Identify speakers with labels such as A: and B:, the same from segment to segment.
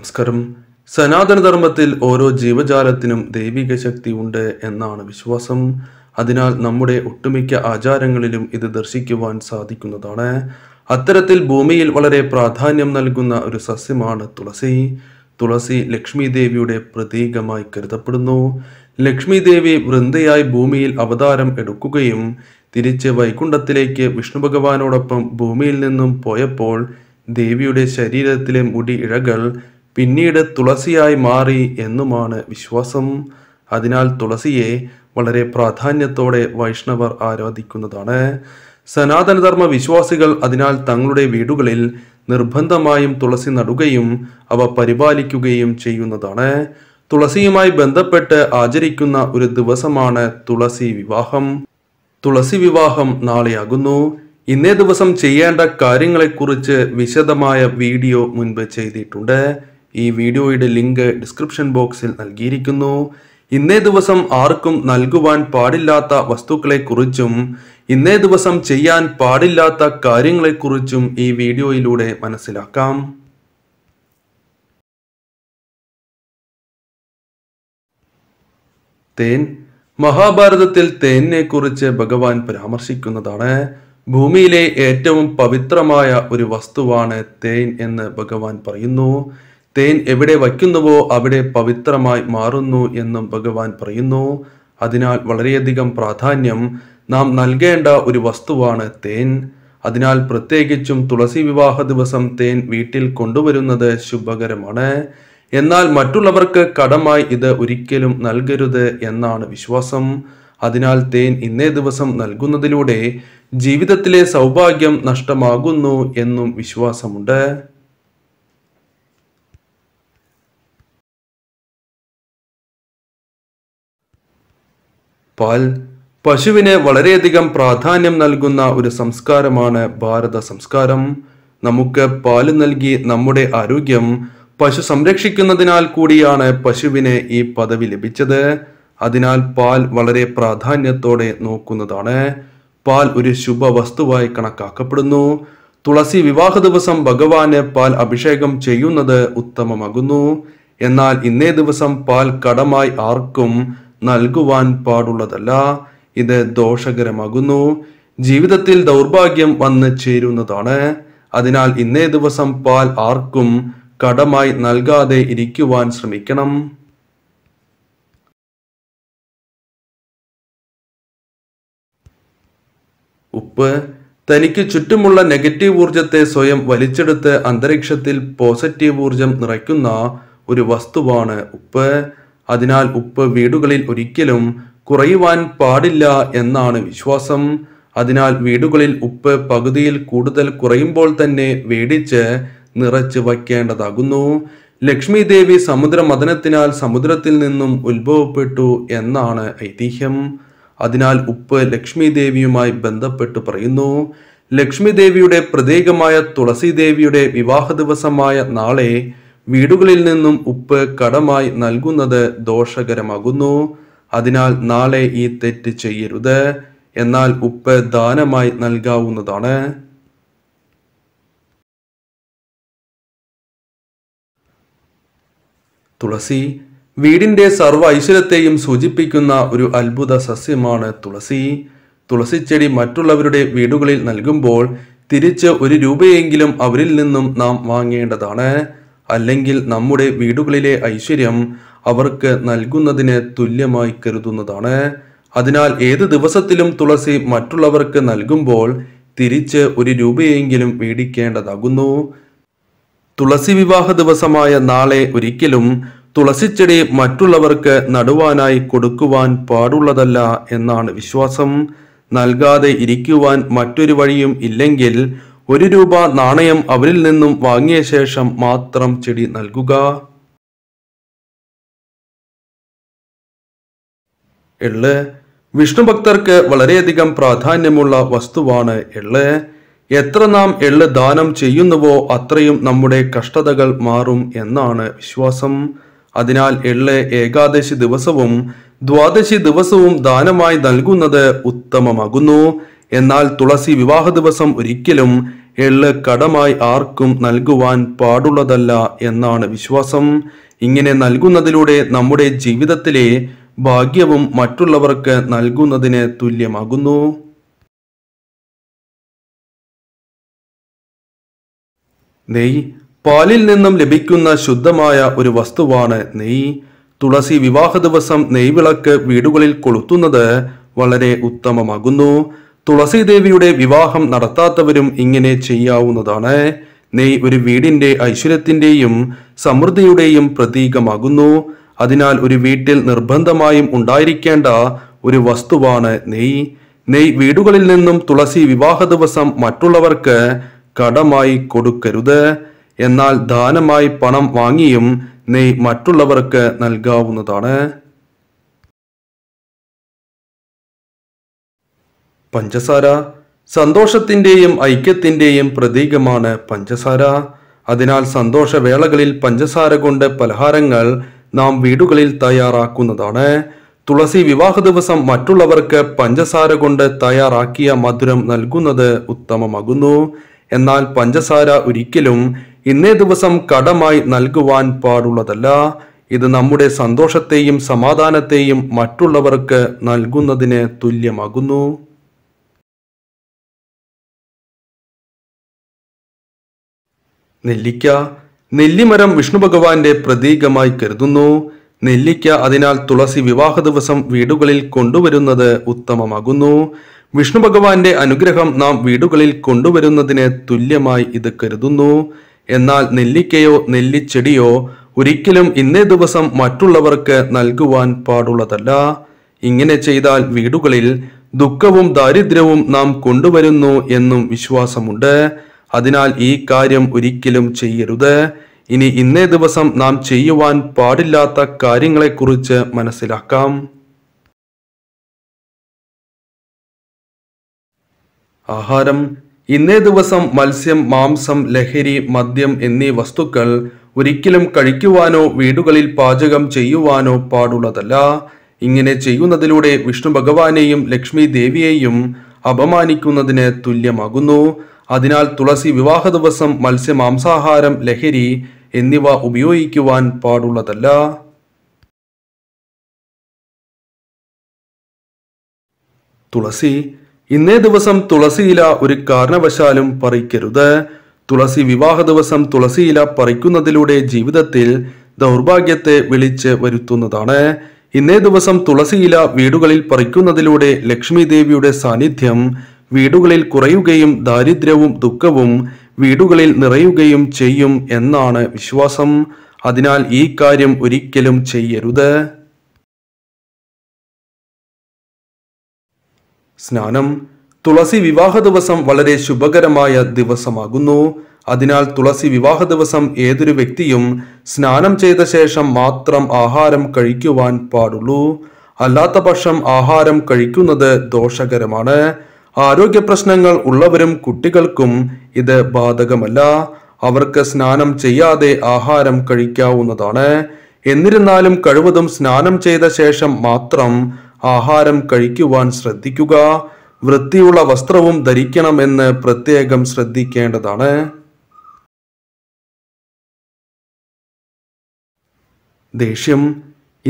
A: നമസ്കാരം സനാതനധർമ്മത്തിൽ ഓരോ ജീവജാലത്തിനും ദൈവിക ശക്തി ഉണ്ട് എന്നാണ് വിശ്വാസം അതിനാൽ നമ്മുടെ ഒട്ടുമിക്ക ആചാരങ്ങളിലും ഇത് ദർശിക്കുവാൻ സാധിക്കുന്നതാണ് അത്തരത്തിൽ ഭൂമിയിൽ വളരെ പ്രാധാന്യം നൽകുന്ന ഒരു സസ്യമാണ് തുളസി തുളസി ലക്ഷ്മി ദേവിയുടെ പ്രതീകമായി കരുതപ്പെടുന്നു ലക്ഷ്മി ദേവി വൃന്ദയായി ഭൂമിയിൽ അവതാരം എടുക്കുകയും തിരിച്ച് വൈകുണ്ഠത്തിലേക്ക് വിഷ്ണു ഭഗവാനോടൊപ്പം ഭൂമിയിൽ നിന്നും പോയപ്പോൾ ദേവിയുടെ ശരീരത്തിലെ മുടി ഇഴകൾ പിന്നീട് തുളസിയായി മാറി എന്നുമാണ് വിശ്വാസം അതിനാൽ തുളസിയെ വളരെ പ്രാധാന്യത്തോടെ വൈഷ്ണവർ ആരാധിക്കുന്നതാണ് സനാതനധർമ്മ വിശ്വാസികൾ അതിനാൽ തങ്ങളുടെ വീടുകളിൽ നിർബന്ധമായും തുളസി നടുകയും അവ പരിപാലിക്കുകയും ചെയ്യുന്നതാണ് തുളസിയുമായി ബന്ധപ്പെട്ട് ആചരിക്കുന്ന ഒരു ദിവസമാണ് തുളസി വിവാഹം തുളസി വിവാഹം നാളെയാകുന്നു ഇന്നേ ദിവസം ചെയ്യേണ്ട കാര്യങ്ങളെക്കുറിച്ച് വിശദമായ വീഡിയോ മുൻപ് ചെയ്തിട്ടുണ്ട് ഈ വീഡിയോയുടെ ലിങ്ക് ഡിസ്ക്രിപ്ഷൻ ബോക്സിൽ നൽകിയിരിക്കുന്നു ഇന്നേ ദിവസം ആർക്കും നൽകുവാൻ പാടില്ലാത്ത വസ്തുക്കളെക്കുറിച്ചും ഇന്നേ ദിവസം ചെയ്യാൻ പാടില്ലാത്ത കാര്യങ്ങളെക്കുറിച്ചും ഈ വീഡിയോയിലൂടെ മനസ്സിലാക്കാം തേൻ മഹാഭാരതത്തിൽ തേനിനെ കുറിച്ച് ഭഗവാൻ പരാമർശിക്കുന്നതാണ് ഭൂമിയിലെ ഏറ്റവും പവിത്രമായ ഒരു വസ്തുവാണ് തേൻ എന്ന് ഭഗവാൻ പറയുന്നു തേൻ എവിടെ വയ്ക്കുന്നുവോ അവിടെ പവിത്രമായി മാറുന്നു എന്നും ഭഗവാൻ പറയുന്നു അതിനാൽ വളരെയധികം പ്രാധാന്യം നാം നൽകേണ്ട ഒരു വസ്തുവാണ് തേൻ അതിനാൽ പ്രത്യേകിച്ചും തുളസി വിവാഹ ദിവസം തേൻ വീട്ടിൽ കൊണ്ടുവരുന്നത് ശുഭകരമാണ് എന്നാൽ മറ്റുള്ളവർക്ക് കടമായി ഇത് ഒരിക്കലും നൽകരുത് എന്നാണ് വിശ്വാസം അതിനാൽ തേൻ ഇന്നേ ദിവസം നൽകുന്നതിലൂടെ ജീവിതത്തിലെ സൗഭാഗ്യം നഷ്ടമാകുന്നു എന്നും വിശ്വാസമുണ്ട് പാൽ പശുവിന് വളരെയധികം പ്രാധാന്യം നൽകുന്ന ഒരു സംസ്കാരമാണ് ഭാരത സംസ്കാരം നമുക്ക് പാല് നൽകി നമ്മുടെ ആരോഗ്യം പശു സംരക്ഷിക്കുന്നതിനാൽ കൂടിയാണ് പശുവിന് ഈ പദവി ലഭിച്ചത് അതിനാൽ പാൽ വളരെ പ്രാധാന്യത്തോടെ നോക്കുന്നതാണ് പാൽ ഒരു ശുഭ വസ്തുവായി കണക്കാക്കപ്പെടുന്നു തുളസി വിവാഹ ദിവസം ഭഗവാന് പാൽ അഭിഷേകം ചെയ്യുന്നത് ഉത്തമമാകുന്നു എന്നാൽ ഇന്നേ ദിവസം പാൽ കടമായി ആർക്കും നൽകുവാൻ പാടുള്ളതല്ല ഇത് ദോഷകരമാകുന്നു ജീവിതത്തിൽ ദൗർഭാഗ്യം വന്ന് ചേരുന്നതാണ് അതിനാൽ ഇന്നേ ദിവസം പാൽ ആർക്കും കടമായി നൽകാതെ ഇരിക്കുവാൻ ശ്രമിക്കണം ഉപ്പ് തനിക്ക് ചുറ്റുമുള്ള നെഗറ്റീവ് ഊർജത്തെ സ്വയം വലിച്ചെടുത്ത് അന്തരീക്ഷത്തിൽ പോസിറ്റീവ് ഊർജം നിറയ്ക്കുന്ന ഒരു വസ്തുവാണ് ഉപ്പ് അതിനാൽ ഉപ്പ് വീടുകളിൽ ഒരിക്കലും കുറയുവാൻ പാടില്ല എന്നാണ് വിശ്വാസം അതിനാൽ വീടുകളിൽ ഉപ്പ് പകുതിയിൽ കൂടുതൽ കുറയുമ്പോൾ തന്നെ വേടിച്ച് നിറച്ച് വയ്ക്കേണ്ടതാകുന്നു ലക്ഷ്മി ദേവി സമുദ്രമദനത്തിനാൽ സമുദ്രത്തിൽ നിന്നും ഉത്ഭവപ്പെട്ടു എന്നാണ് ഐതിഹ്യം അതിനാൽ ഉപ്പ് ലക്ഷ്മി ദേവിയുമായി ബന്ധപ്പെട്ട് പറയുന്നു ലക്ഷ്മി ദേവിയുടെ പ്രതീകമായ തുളസി ദേവിയുടെ വിവാഹ ദിവസമായ നാളെ വീടുകളിൽ നിന്നും ഉപ്പ് കടമായി നൽകുന്നത് ദോഷകരമാകുന്നു അതിനാൽ നാളെ ഈ തെറ്റ് ചെയ്യരുത് എന്നാൽ ഉപ്പ് ദാനമായി നൽകാവുന്നതാണ് തുളസി വീടിന്റെ സർവ്വ ഐശ്വര്യത്തെയും സൂചിപ്പിക്കുന്ന ഒരു അത്ഭുത സസ്യമാണ് തുളസി തുളസിച്ചെടി മറ്റുള്ളവരുടെ വീടുകളിൽ നൽകുമ്പോൾ തിരിച്ച് ഒരു രൂപയെങ്കിലും അവരിൽ നിന്നും നാം വാങ്ങേണ്ടതാണ് അല്ലെങ്കിൽ നമ്മുടെ വീടുകളിലെ ഐശ്വര്യം അവർക്ക് നൽകുന്നതിന് തുല്യമായി കരുതുന്നതാണ് അതിനാൽ ഏത് ദിവസത്തിലും തുളസി മറ്റുള്ളവർക്ക് നൽകുമ്പോൾ തിരിച്ച് ഒരു രൂപയെങ്കിലും മേടിക്കേണ്ടതാകുന്നു തുളസി വിവാഹ ദിവസമായ നാളെ ഒരിക്കലും തുളസിച്ചെടി മറ്റുള്ളവർക്ക് നടുവാനായി കൊടുക്കുവാൻ പാടുള്ളതല്ല എന്നാണ് വിശ്വാസം നൽകാതെ ഇരിക്കുവാൻ മറ്റൊരു വഴിയും ഇല്ലെങ്കിൽ ഒരു രൂപ നാണയം അവരിൽ നിന്നും വാങ്ങിയ ശേഷം മാത്രം ചെടി നൽകുക എള്ള് വിഷ്ണു ഭക്തർക്ക് വളരെയധികം പ്രാധാന്യമുള്ള വസ്തുവാണ് എള്ള് എത്ര നാം എള്ള് ദാനം ചെയ്യുന്നുവോ അത്രയും നമ്മുടെ കഷ്ടതകൾ മാറും എന്നാണ് വിശ്വാസം അതിനാൽ എള്ള് ഏകാദശി ദിവസവും ദ്വാദശി ദിവസവും ദാനമായി നൽകുന്നത് ഉത്തമമാകുന്നു എന്നാൽ തുളസി വിവാഹ ദിവസം ഒരിക്കലും എള്ള് കടമായി ആർക്കും നൽകുവാൻ പാടുള്ളതല്ല എന്നാണ് വിശ്വാസം ഇങ്ങനെ നൽകുന്നതിലൂടെ നമ്മുടെ ജീവിതത്തിലെ ഭാഗ്യവും മറ്റുള്ളവർക്ക് നൽകുന്നതിന് തുല്യമാകുന്നു
B: നെയ് പാലിൽ നിന്നും ലഭിക്കുന്ന
A: ശുദ്ധമായ ഒരു വസ്തുവാണ് നെയ് തുളസി വിവാഹ ദിവസം നെയ്വിളക്ക് വീടുകളിൽ കൊളുത്തുന്നത് വളരെ ഉത്തമമാകുന്നു തുളസീദേവിയുടെ വിവാഹം നടത്താത്തവരും ഇങ്ങനെ ചെയ്യാവുന്നതാണ് നെയ് ഒരു വീടിന്റെ ഐശ്വര്യത്തിന്റെയും സമൃദ്ധിയുടെയും പ്രതീകമാകുന്നു അതിനാൽ ഒരു വീട്ടിൽ നിർബന്ധമായും ഉണ്ടായിരിക്കേണ്ട ഒരു വസ്തുവാണ് നെയ് നെയ് വീടുകളിൽ നിന്നും തുളസി വിവാഹ ദിവസം മറ്റുള്ളവർക്ക് കടമായി കൊടുക്കരുത് എന്നാൽ ദാനമായി പണം വാങ്ങിയും നെയ് മറ്റുള്ളവർക്ക് നൽകാവുന്നതാണ് പഞ്ചസാര സന്തോഷത്തിൻ്റെയും ഐക്യത്തിൻ്റെയും പ്രതീകമാണ് പഞ്ചസാര അതിനാൽ സന്തോഷവേളകളിൽ പഞ്ചസാര കൊണ്ട് പലഹാരങ്ങൾ നാം വീടുകളിൽ തയ്യാറാക്കുന്നതാണ് തുളസി വിവാഹ ദിവസം മറ്റുള്ളവർക്ക് പഞ്ചസാര കൊണ്ട് തയ്യാറാക്കിയ മധുരം നൽകുന്നത് ഉത്തമമാകുന്നു എന്നാൽ പഞ്ചസാര ഒരിക്കലും ഇന്നേ ദിവസം കടമായി നൽകുവാൻ പാടുള്ളതല്ല ഇത് നമ്മുടെ സന്തോഷത്തെയും സമാധാനത്തെയും മറ്റുള്ളവർക്ക് നൽകുന്നതിന് തുല്യമാകുന്നു
B: നെല്ലിക്ക നെല്ലിമരം വിഷ്ണു
A: ഭഗവാന്റെ പ്രതീകമായി കരുതുന്നു നെല്ലിക്ക അതിനാൽ തുളസി വിവാഹ ദിവസം വീടുകളിൽ കൊണ്ടുവരുന്നത് ഉത്തമമാകുന്നു വിഷ്ണു ഭഗവാന്റെ അനുഗ്രഹം നാം വീടുകളിൽ കൊണ്ടുവരുന്നതിന് തുല്യമായി ഇത് കരുതുന്നു എന്നാൽ നെല്ലിക്കയോ നെല്ലിച്ചെടിയോ ഒരിക്കലും ഇന്നേ ദിവസം മറ്റുള്ളവർക്ക് നൽകുവാൻ പാടുള്ളതല്ല ഇങ്ങനെ ചെയ്താൽ വീടുകളിൽ ദുഃഖവും ദാരിദ്ര്യവും നാം കൊണ്ടുവരുന്നു എന്നും വിശ്വാസമുണ്ട് അതിനാൽ ഈ കാര്യം ഒരിക്കലും ചെയ്യരുത് ഇനി ഇന്നേ ദിവസം നാം ചെയ്യുവാൻ പാടില്ലാത്ത കാര്യങ്ങളെക്കുറിച്ച് മനസ്സിലാക്കാം ആഹാരം ഇന്നേ ദിവസം മത്സ്യം മാംസം ലഹരി മദ്യം എന്നീ വസ്തുക്കൾ ഒരിക്കലും കഴിക്കുവാനോ വീടുകളിൽ പാചകം ചെയ്യുവാനോ പാടുള്ളതല്ല ഇങ്ങനെ ചെയ്യുന്നതിലൂടെ വിഷ്ണു ഭഗവാനെയും ലക്ഷ്മി ദേവിയെയും അപമാനിക്കുന്നതിന് തുല്യമാകുന്നു അതിനാൽ തുളസി വിവാഹ ദിവസം മത്സ്യമാംസാഹാരം ലഹരി എന്നിവ ഉപയോഗിക്കുവാൻ പാടുള്ളതല്ല തുളസി ഇന്നേ ദിവസം തുളസിയില ഒരു കാരണവശാലും പറിക്കരുത് തുളസി വിവാഹ ദിവസം തുളസിയില പറിക്കുന്നതിലൂടെ ജീവിതത്തിൽ ദൗർഭാഗ്യത്തെ വിളിച്ച് വരുത്തുന്നതാണ് ഇന്നേ ദിവസം തുളസിയില വീടുകളിൽ പറിക്കുന്നതിലൂടെ ലക്ഷ്മി ദേവിയുടെ സാന്നിധ്യം വീടുകളിൽ കുറയുകയും ദാരിദ്ര്യവും ദുഃഖവും വീടുകളിൽ നിറയുകയും ചെയ്യും എന്നാണ് വിശ്വാസം അതിനാൽ ഈ കാര്യം ഒരിക്കലും ചെയ്യരുത് സ്നാനം തുളസി വിവാഹ ദിവസം വളരെ ശുഭകരമായ ദിവസമാകുന്നു അതിനാൽ തുളസി വിവാഹ ദിവസം ഏതൊരു വ്യക്തിയും സ്നാനം ചെയ്ത ശേഷം മാത്രം ആഹാരം കഴിക്കുവാൻ പാടുള്ളൂ അല്ലാത്ത പക്ഷം ആഹാരം കഴിക്കുന്നത് ദോഷകരമാണ് ആരോഗ്യ പ്രശ്നങ്ങൾ ഉള്ളവരും കുട്ടികൾക്കും ഇത് ബാധകമല്ല അവർക്ക് സ്നാനം ചെയ്യാതെ ആഹാരം കഴിക്കാവുന്നതാണ് എന്നിരുന്നാലും കഴിവതും സ്നാനം ചെയ്ത ശേഷം മാത്രം ആഹാരം കഴിക്കുവാൻ ശ്രദ്ധിക്കുക വൃത്തിയുള്ള വസ്ത്രവും ധരിക്കണമെന്ന് പ്രത്യേകം ശ്രദ്ധിക്കേണ്ടതാണ് ദേഷ്യം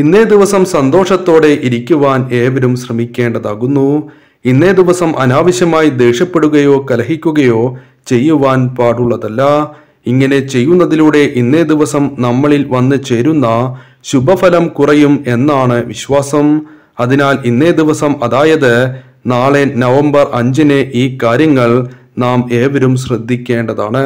A: ഇന്നേ ദിവസം സന്തോഷത്തോടെ ഇരിക്കുവാൻ ഏവരും ശ്രമിക്കേണ്ടതാകുന്നു ഇന്നേ ദിവസം അനാവശ്യമായി ദേഷ്യപ്പെടുകയോ കലഹിക്കുകയോ ചെയ്യുവാൻ പാടുള്ളതല്ല ഇങ്ങനെ ചെയ്യുന്നതിലൂടെ ഇന്നേ ദിവസം നമ്മളിൽ വന്നു ചേരുന്ന ശുഭഫലം കുറയും എന്നാണ് വിശ്വാസം അതിനാൽ ഇന്നേ ദിവസം അതായത് നാളെ നവംബർ അഞ്ചിന് ഈ കാര്യങ്ങൾ നാം ഏവരും ശ്രദ്ധിക്കേണ്ടതാണ്